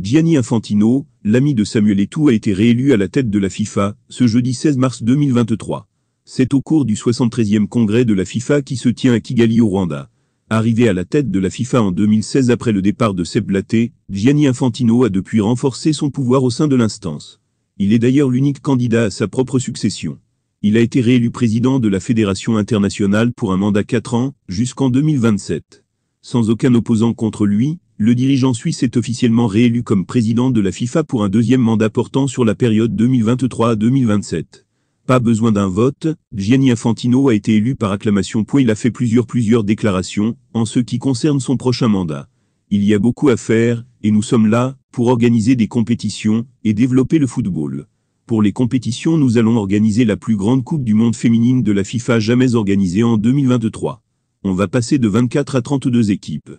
Gianni Infantino, l'ami de Samuel Etou a été réélu à la tête de la FIFA ce jeudi 16 mars 2023. C'est au cours du 73e congrès de la FIFA qui se tient à Kigali au Rwanda. Arrivé à la tête de la FIFA en 2016 après le départ de Sepp Blatter, Gianni Infantino a depuis renforcé son pouvoir au sein de l'instance. Il est d'ailleurs l'unique candidat à sa propre succession. Il a été réélu président de la Fédération internationale pour un mandat 4 ans, jusqu'en 2027. Sans aucun opposant contre lui, le dirigeant suisse est officiellement réélu comme président de la FIFA pour un deuxième mandat portant sur la période 2023 à 2027. Pas besoin d'un vote, Gianni Infantino a été élu par acclamation point il a fait plusieurs plusieurs déclarations en ce qui concerne son prochain mandat. Il y a beaucoup à faire, et nous sommes là, pour organiser des compétitions, et développer le football. Pour les compétitions, nous allons organiser la plus grande Coupe du monde féminine de la FIFA jamais organisée en 2023. On va passer de 24 à 32 équipes.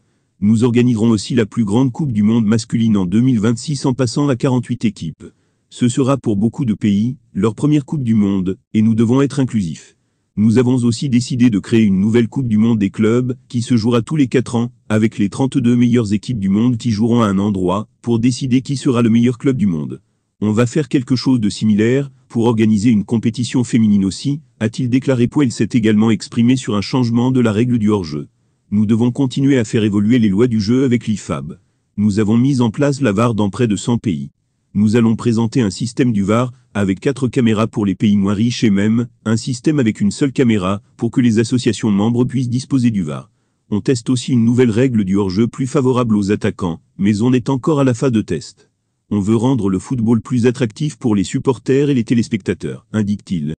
Nous organiserons aussi la plus grande Coupe du Monde masculine en 2026 en passant à 48 équipes. Ce sera pour beaucoup de pays, leur première Coupe du Monde, et nous devons être inclusifs. Nous avons aussi décidé de créer une nouvelle Coupe du Monde des clubs, qui se jouera tous les 4 ans, avec les 32 meilleures équipes du monde qui joueront à un endroit, pour décider qui sera le meilleur club du monde. On va faire quelque chose de similaire, pour organiser une compétition féminine aussi, a-t-il déclaré Poel s'est également exprimé sur un changement de la règle du hors-jeu. Nous devons continuer à faire évoluer les lois du jeu avec l'IFAB. Nous avons mis en place la VAR dans près de 100 pays. Nous allons présenter un système du VAR, avec quatre caméras pour les pays moins riches et même, un système avec une seule caméra, pour que les associations membres puissent disposer du VAR. On teste aussi une nouvelle règle du hors-jeu plus favorable aux attaquants, mais on est encore à la phase de test. On veut rendre le football plus attractif pour les supporters et les téléspectateurs, indique-t-il.